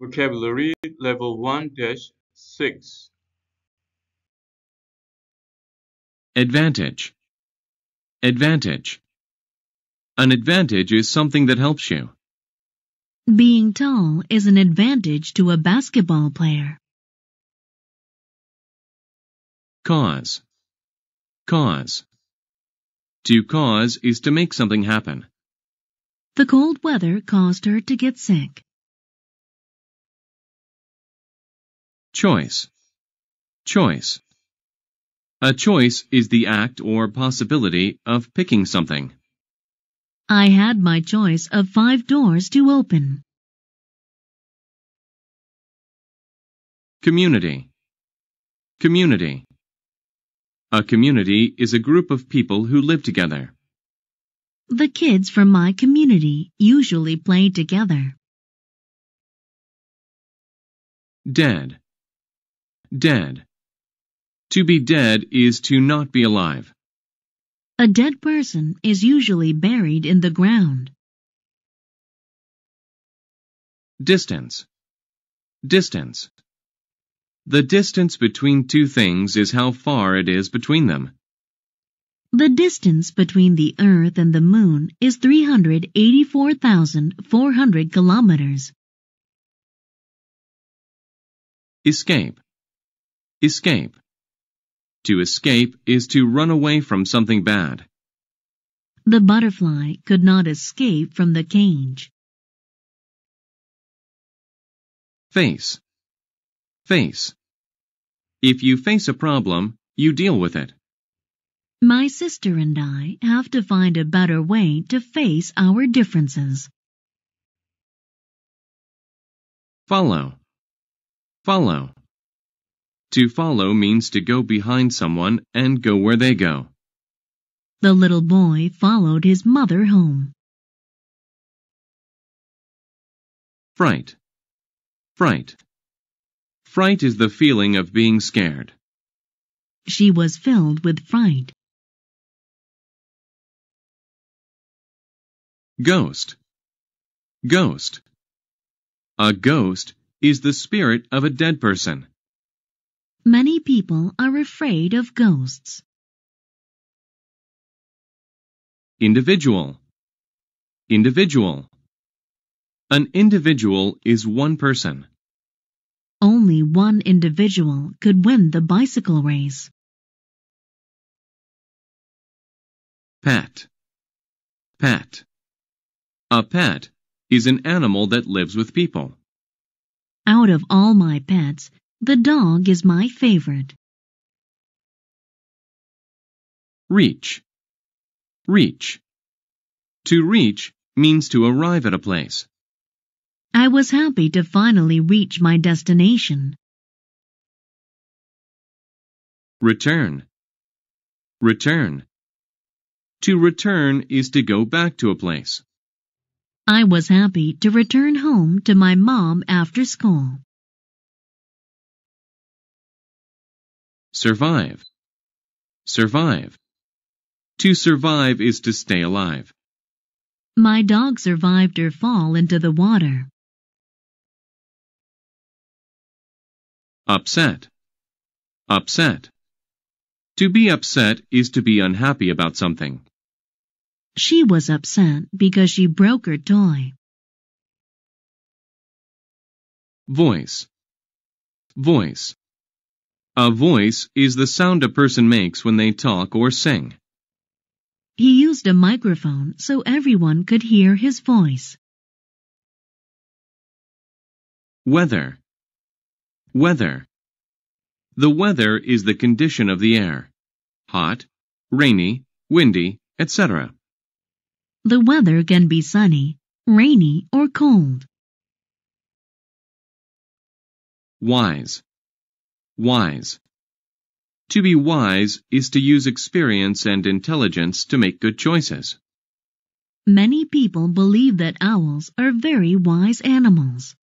vocabulary level 1-6 Advantage Advantage An advantage is something that helps you. Being tall is an advantage to a basketball player. Cause Cause To cause is to make something happen. The cold weather caused her to get sick. Choice. Choice. A choice is the act or possibility of picking something. I had my choice of five doors to open. Community. Community. A community is a group of people who live together. The kids from my community usually play together. Dead. Dead. To be dead is to not be alive. A dead person is usually buried in the ground. Distance. Distance. The distance between two things is how far it is between them. The distance between the Earth and the Moon is 384,400 kilometers. Escape. Escape. To escape is to run away from something bad. The butterfly could not escape from the cage. Face. Face. If you face a problem, you deal with it. My sister and I have to find a better way to face our differences. Follow. Follow. To follow means to go behind someone and go where they go. The little boy followed his mother home. Fright. Fright. Fright is the feeling of being scared. She was filled with fright. Ghost. Ghost. A ghost is the spirit of a dead person. Many people are afraid of ghosts. Individual. Individual. An individual is one person. Only one individual could win the bicycle race. Pet. Pet. A pet is an animal that lives with people. Out of all my pets, the dog is my favorite. Reach. Reach. To reach means to arrive at a place. I was happy to finally reach my destination. Return. Return. To return is to go back to a place. I was happy to return home to my mom after school. Survive. Survive. To survive is to stay alive. My dog survived her fall into the water. Upset. Upset. To be upset is to be unhappy about something. She was upset because she broke her toy. Voice. Voice. A voice is the sound a person makes when they talk or sing. He used a microphone so everyone could hear his voice. Weather. Weather. The weather is the condition of the air. Hot, rainy, windy, etc. The weather can be sunny, rainy, or cold. Wise wise. To be wise is to use experience and intelligence to make good choices. Many people believe that owls are very wise animals.